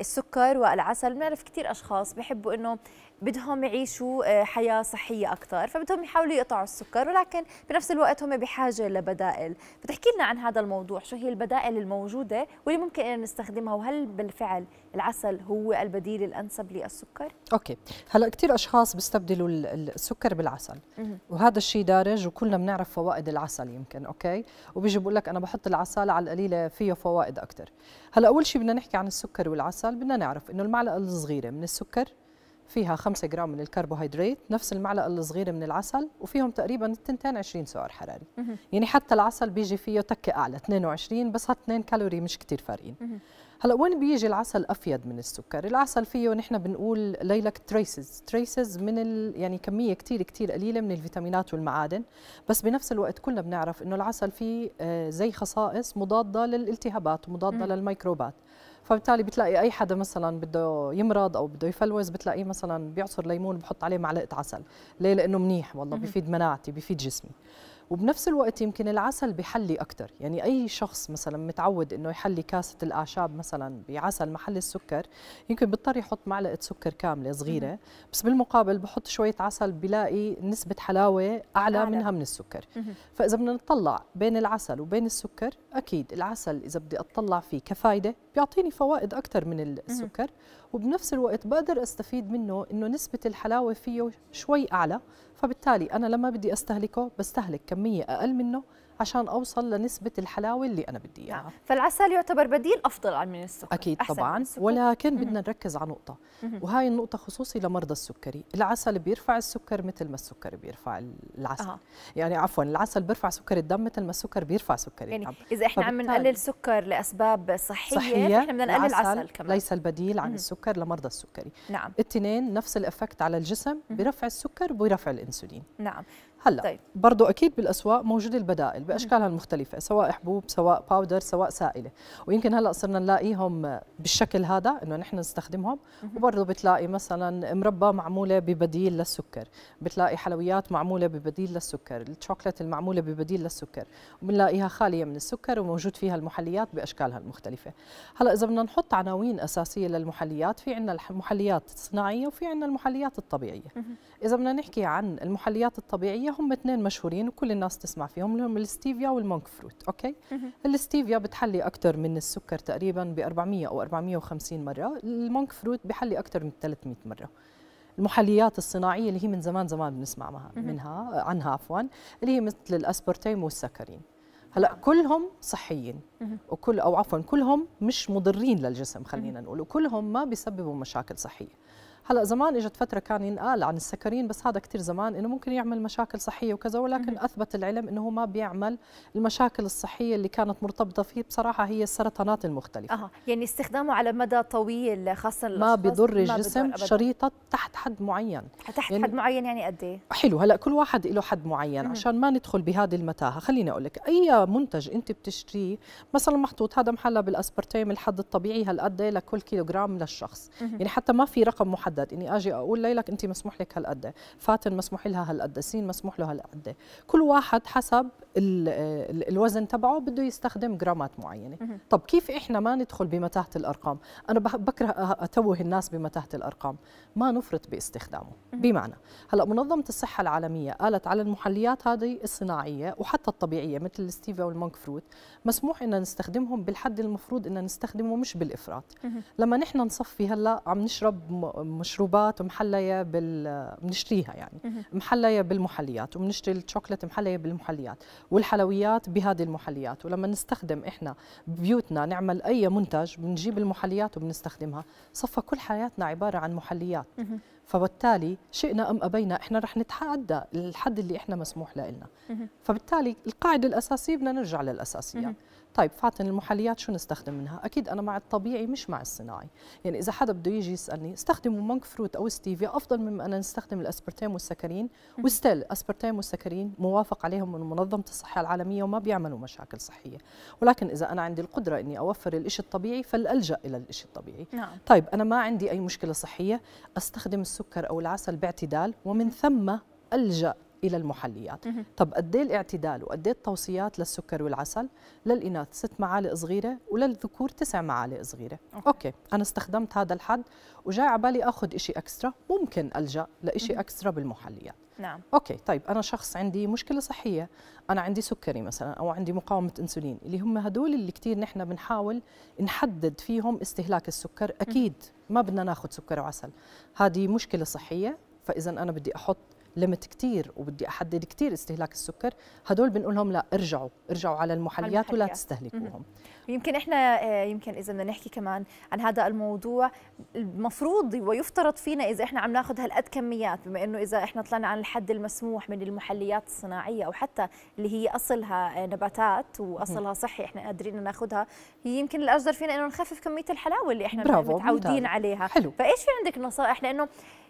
السكر والعسل بنعرف كثير اشخاص بحبوا انه بدهم يعيشوا آه، حياه صحيه اكثر فبدهم يحاولوا يقطعوا السكر ولكن بنفس الوقت هم بحاجه لبدائل فتحكي لنا عن هذا الموضوع شو هي البدائل الموجوده واللي ممكن ان نستخدمها وهل بالفعل العسل هو البديل الانسب للسكر اوكي هلا كثير اشخاص بيستبدلوا السكر بالعسل وهذا الشيء دارج وكلنا بنعرف فوائد العسل يمكن اوكي وبيجي بقول لك انا بحط العسل على القليله فيه فوائد اكثر هلا اول شيء بدنا نحكي عن السكر والعسل الاتصال بدنا نعرف انه المعلقه الصغيره من السكر فيها 5 جرام من الكربوهيدرات نفس المعلقه الصغيره من العسل وفيهم تقريبا التنتين 20 سعر حراري يعني حتى العسل بيجي فيه تكه اعلى 22 بس هال 2 كالوري مش كثير فارقين هلا وين بيجي العسل افيد من السكر العسل فيه نحن بنقول ليلك تريسز تريسز من ال... يعني كميه كثير كثير قليله من الفيتامينات والمعادن بس بنفس الوقت كلنا بنعرف انه العسل فيه آه، زي خصائص مضاده للالتهابات ومضاده للميكروبات فبالتالي بتلاقي اي حدا مثلا بده يمرض او بده يفلوز بتلاقيه مثلا بيعصر ليمون بحط عليه معلقه عسل ليه لانه منيح والله بيفيد مناعتي بيفيد جسمي وبنفس الوقت يمكن العسل بحلي اكثر يعني اي شخص مثلا متعود انه يحلي كاسه الاعشاب مثلا بعسل محل السكر يمكن بيضطر يحط معلقه سكر كامله صغيره بس بالمقابل بحط شويه عسل بلاقي نسبه حلاوه اعلى أعلى. منها من السكر فاذا بدنا نطلع بين العسل وبين السكر اكيد العسل اذا بدي اطلع فيه كفايده بيعطيني فوائد اكثر من السكر وبنفس الوقت بقدر استفيد منه انه نسبه الحلاوه فيه شوي اعلى فبالتالي انا لما بدي استهلكه بستهلك كميه اقل منه عشان اوصل لنسبه الحلاوه اللي انا بدي اياها نعم. فالعسل يعتبر بديل افضل عن من السكر اكيد أحسن طبعا السكر. ولكن بدنا نركز على نقطه وهاي النقطه خصوصي لمرضى السكري العسل بيرفع السكر مثل ما السكر بيرفع العسل آه. يعني عفوا العسل بيرفع سكر الدم مثل ما السكر بيرفع سكر يعني الدم اذا احنا عم نقلل سكر لاسباب صحيه, صحية احنا بدنا نقلل العسل كمان ليس البديل عن مم. السكر لمرضى السكري نعم الاثنين نفس الافكت على الجسم برفع السكر وبرفع الانسولين نعم هلا طيب. برضه اكيد بالاسواق موجود البدائل باشكالها المختلفه سواء حبوب سواء باودر سواء سائله ويمكن هلا صرنا نلاقيهم بالشكل هذا انه نحن نستخدمهم وبرضه بتلاقي مثلا مربى معموله ببديل للسكر بتلاقي حلويات معموله ببديل للسكر الشوكولاته المعموله ببديل للسكر وبنلاقيها خاليه من السكر وموجود فيها المحليات باشكالها المختلفه هلا اذا بدنا نحط عناوين اساسيه للمحليات في عندنا المحليات الصناعيه وفي عندنا المحليات الطبيعيه اذا بدنا نحكي عن المحليات الطبيعيه العالميه هم اثنين مشهورين وكل الناس تسمع فيهم اللي هم الستيفيا والمونك فروت اوكي الستيفيا بتحلي اكثر من السكر تقريبا ب 400 او 450 مره المونك فروت بحلي اكثر من 300 مره المحليات الصناعيه اللي هي من زمان زمان بنسمع معها منها عنها عفوا اللي هي مثل الاسبرتيم والسكرين هلا كلهم صحيين وكل او عفوا كلهم مش مضرين للجسم خلينا نقول وكلهم ما بيسببوا مشاكل صحيه هلا زمان اجت فتره كان ينقال عن السكرين بس هذا كثير زمان انه ممكن يعمل مشاكل صحيه وكذا ولكن مم. اثبت العلم انه ما بيعمل المشاكل الصحيه اللي كانت مرتبطه فيه بصراحه هي السرطانات المختلفه اه يعني استخدامه على مدى طويل خاصه ما بيضر الجسم شريطه تحت حد معين تحت يعني حد معين يعني قد ايه حلو هلا كل واحد له حد معين مم. عشان ما ندخل بهذه المتاهه خليني اقول لك اي منتج انت بتشتريه مثلا محطوط هذا محلى بالاسبرتيم الحد الطبيعي هالقد لكل كيلوغرام للشخص مم. يعني حتى ما في رقم محدد محدد اني اجي اقول ليلك انت مسموح لك هالقد فاتن مسموح لها هالقد سين مسموح له هالقد كل واحد حسب الوزن تبعه بده يستخدم جرامات معينه طب كيف احنا ما ندخل بمتاهه الارقام انا بكره أه- اتوه الناس بمتاهه الارقام ما نفرط باستخدامه بمعنى هلا منظمه الصحه العالميه قالت على المحليات هذه الصناعيه وحتى الطبيعيه مثل الستيفا والمونك فروت مسموح ان نستخدمهم بالحد المفروض ان نستخدمه مش بالافراط لما نحن نصفي هلا عم نشرب مشروبات محليه بال بنشتريها يعني محليه بالمحليات وبنشتري الشوكليت محليه بالمحليات والحلويات بهذه المحليات ولما نستخدم احنا ببيوتنا نعمل اي منتج بنجيب المحليات وبنستخدمها صفى كل حياتنا عباره عن محليات فبالتالي شئنا ام ابينا احنا رح نتعدى الحد اللي احنا مسموح لنا فبالتالي القاعده الاساسيه بدنا نرجع للاساسيات طيب فاتن المحليات شو نستخدم منها اكيد انا مع الطبيعي مش مع الصناعي يعني اذا حدا بده يجي يسالني استخدموا مونك فروت او ستيفيا افضل مما انا نستخدم الاسبرتام والسكرين وستيل اسبرتام والسكرين موافق عليهم من منظمه الصحه العالميه وما بيعملوا مشاكل صحيه ولكن اذا انا عندي القدره اني اوفر الشيء الطبيعي فالالجا الى الشيء الطبيعي نعم. طيب انا ما عندي اي مشكله صحيه استخدم السكر او العسل باعتدال ومن ثم الجا الى المحليات طب قد ايه الاعتدال وقد ايه التوصيات للسكر والعسل للاناث ست معالق صغيره وللذكور تسع معالق صغيره أوكي. اوكي انا استخدمت هذا الحد وجاي على بالي اخذ شيء اكسترا ممكن الجا لشيء اكسترا بالمحليات نعم اوكي طيب انا شخص عندي مشكله صحيه انا عندي سكري مثلا او عندي مقاومه انسولين اللي هم هدول اللي كثير نحن بنحاول نحدد فيهم استهلاك السكر اكيد ما بدنا ناخذ سكر وعسل هذه مشكله صحيه فاذا انا بدي احط ليمت كثير وبدي احدد كثير استهلاك السكر هدول بنقول لهم لا ارجعوا ارجعوا على المحليات ولا تستهلكوهم يمكن احنا آه، يمكن اذا بدنا نحكي كمان عن هذا الموضوع المفروض ويفترض فينا اذا احنا عم ناخذ هالقد كميات بما انه اذا احنا طلعنا عن الحد المسموح من المحليات الصناعيه او حتى اللي هي اصلها آه، نباتات واصلها صحي احنا قادرين ناخذها هي يمكن الاجدر فينا انه نخفف كميه الحلاوه اللي احنا متعودين عليها حلو. فايش في عندك نصائح لانه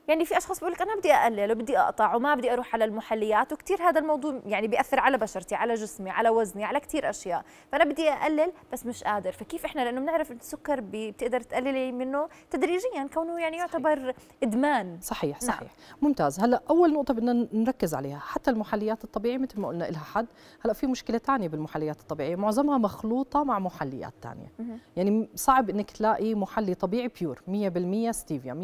يعني في اشخاص بيقول لك انا بدي اقلل وبدي اقطع وما بدي اروح على المحليات وكثير هذا الموضوع يعني بياثر على بشرتي على جسمي على وزني على كثير اشياء فانا بدي اقلل بس مش قادر فكيف احنا لانه بنعرف السكر بتقدر تقللي منه تدريجيا كونه يعني يعتبر صحيح. ادمان صحيح نعم. صحيح نعم. ممتاز هلا اول نقطه بدنا نركز عليها حتى المحليات الطبيعيه مثل ما قلنا لها حد هلا في مشكله ثانيه بالمحليات الطبيعيه معظمها مخلوطه مع محليات ثانيه يعني صعب انك تلاقي محلي طبيعي بيور 100% ستيفيا 100%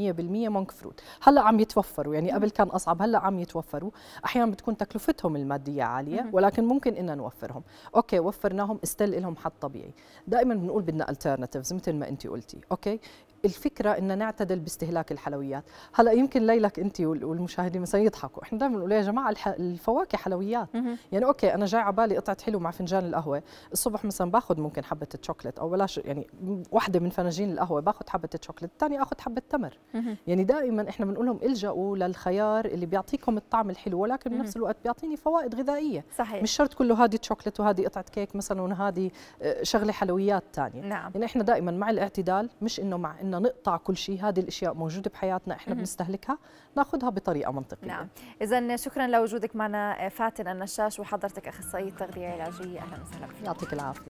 مونك فروت هلا هلا عم يتوفروا يعني قبل كان اصعب هلا عم يتوفروا احيانا بتكون تكلفتهم الماديه عاليه ولكن ممكن ان نوفرهم اوكي وفرناهم استل لهم حد طبيعي دائما بنقول بدنا alternatives مثل ما انت قلتي اوكي الفكره ان نعتدل باستهلاك الحلويات هلا يمكن ليلك انت والمشاهدين مثلا يضحكوا احنا دائما بنقول إيه يا جماعه الفواكه حلويات يعني اوكي انا جاي على بالي قطعه حلو مع فنجان القهوه الصبح مثلا باخذ ممكن حبه تشوكلت او بلاش يعني وحده من فناجين القهوه باخذ حبه تشوكلت الثانيه اخذ حبه تمر يعني دائما احنا بنقول لهم الجأوا للخيار اللي بيعطيكم الطعم الحلو ولكن بنفس الوقت بيعطيني فوائد غذائيه صحيح. مش شرط كله هذه تشوكلت وهذه قطعه كيك مثلا وهذه آه، شغله حلويات ثانيه نعم. يعني احنا دائما مع الاعتدال مش انه مع انه بدنا نقطع كل شيء هذه الاشياء موجوده بحياتنا احنا بنستهلكها ناخذها بطريقه منطقيه نعم اذا شكرا لوجودك معنا فاتن النشاش وحضرتك اخصائيه تغذيه علاجيه اهلا وسهلا يعطيك العافيه